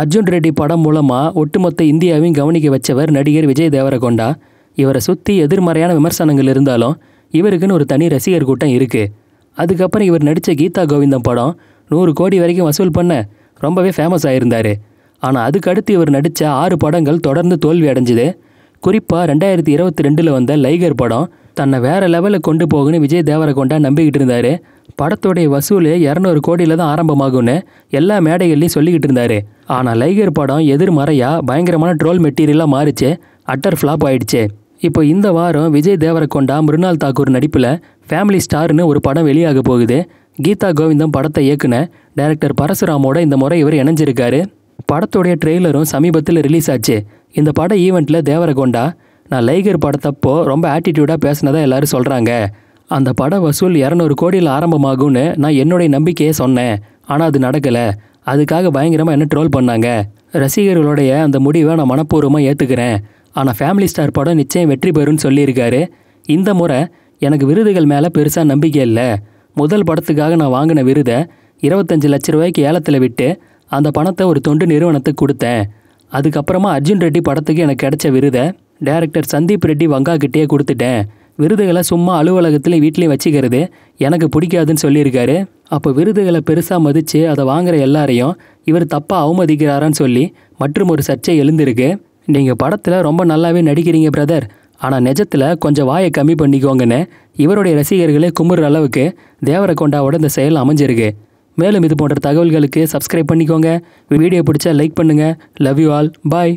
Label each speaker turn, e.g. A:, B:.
A: அர்ஜுன் ரெட்டி படம் மூலமாக ஒட்டுமொத்த இந்தியாவையும் கவனிக்க வச்சவர் நடிகர் விஜய் தேவரகொண்டா இவரை சுற்றி எதிர்மறையான விமர்சனங்கள் இருந்தாலும் இவருக்குன்னு ஒரு தனி ரசிகர் கூட்டம் இருக்குது அதுக்கப்புறம் இவர் நடித்த கீதா கோவிந்தம் படம் நூறு கோடி வரைக்கும் வசூல் பண்ண ரொம்பவே ஃபேமஸ் ஆகியிருந்தார் ஆனால் அதுக்கடுத்து இவர் நடித்த ஆறு படங்கள் தொடர்ந்து தோல்வி அடைஞ்சுது குறிப்பாக ரெண்டாயிரத்தி இருபத்தி ரெண்டில் வந்த லைகர் படம் தன்னை வேறு லெவலில் கொண்டு போகுன்னு விஜய் தேவரகொண்டா நம்பிக்கிட்டு இருந்தார் படத்துடைய வசூல் இரநூறு கோடியில் தான் ஆரம்பமாகும்னு எல்லா மேடைகள்லையும் சொல்லிக்கிட்டு இருந்தார் ஆனால் லைகர் படம் எதிர்மறையாக பயங்கரமான ட்ரோல் மெட்டீரியலாக மாறிச்சு அட்டர் ஃப்ளாப் ஆயிடுச்சு இப்போ இந்த வாரம் விஜய் தேவரக்கொண்டா மிருனால் தாக்கூர் நடிப்பில் ஃபேமிலி ஸ்டார்னு ஒரு படம் வெளியாக போகுது கீதா கோவிந்தம் படத்தை இயக்குன டைரக்டர் பரசுராமோட இந்த முறை இவர் இணைஞ்சிருக்காரு படத்துடைய ட்ரெய்லரும் சமீபத்தில் ரிலீஸ் ஆச்சு இந்த பட ஈவெண்ட்டில் தேவரகொண்டா நான் லைகர் படத்தப்போ ரொம்ப ஆட்டிடியூடாக பேசினதாக எல்லாரும் சொல்கிறாங்க அந்த பட வசூல் இரநூறு கோடியில் ஆரம்பமாகும்னு நான் என்னுடைய நம்பிக்கையை சொன்னேன் ஆனால் அது நடக்கலை அதுக்காக பயங்கரமாக என்ன ட்ரோல் பண்ணாங்க ரசிகர்களுடைய அந்த முடிவை நான் மனப்பூர்வமாக ஏற்றுக்கிறேன் ஆனால் ஃபேமிலி ஸ்டார் படம் நிச்சயம் வெற்றி பெறும்னு சொல்லியிருக்காரு இந்த முறை எனக்கு விருதுகள் மேலே பெருசாக நம்பிக்கை இல்லை முதல் படத்துக்காக நான் வாங்கின விருதை இருபத்தஞ்சி லட்ச ரூபாய்க்கு ஏலத்தில் விட்டு அந்த பணத்தை ஒரு தொண்டு நிறுவனத்துக்கு கொடுத்தேன் அதுக்கப்புறமா அர்ஜுன் ரெட்டி படத்துக்கு எனக்கு கிடைச்ச விருதை டேரக்டர் சந்தீப் ரெட்டி வங்காக்கிட்டேயே கொடுத்துட்டேன் விருதுகளை சும்மா அலுவலகத்தில் வீட்டிலே வச்சுக்கிறது எனக்கு பிடிக்காதுன்னு சொல்லியிருக்காரு அப்போ விருதுகளை பெருசாக மதித்து அதை வாங்குகிற எல்லாரையும் இவர் தப்பாக அவமதிக்கிறாரான்னு சொல்லி மற்றும் ஒரு சர்ச்சை எழுந்திருக்கு நீங்கள் படத்தில் ரொம்ப நல்லாவே நடிக்கிறீங்க பிரதர் ஆனால் நிஜத்தில் கொஞ்சம் வாயை கம்மி பண்ணிக்கோங்கன்னு இவருடைய ரசிகர்களே கும்புற அளவுக்கு தேவரகொண்டாவோட இந்த செயல் அமைஞ்சிருக்கு மேலும் இது போன்ற தகவல்களுக்கு சப்ஸ்கிரைப் பண்ணிக்கோங்க வீடியோ பிடிச்சா லைக் பண்ணுங்கள் லவ் யூ ஆல் பாய்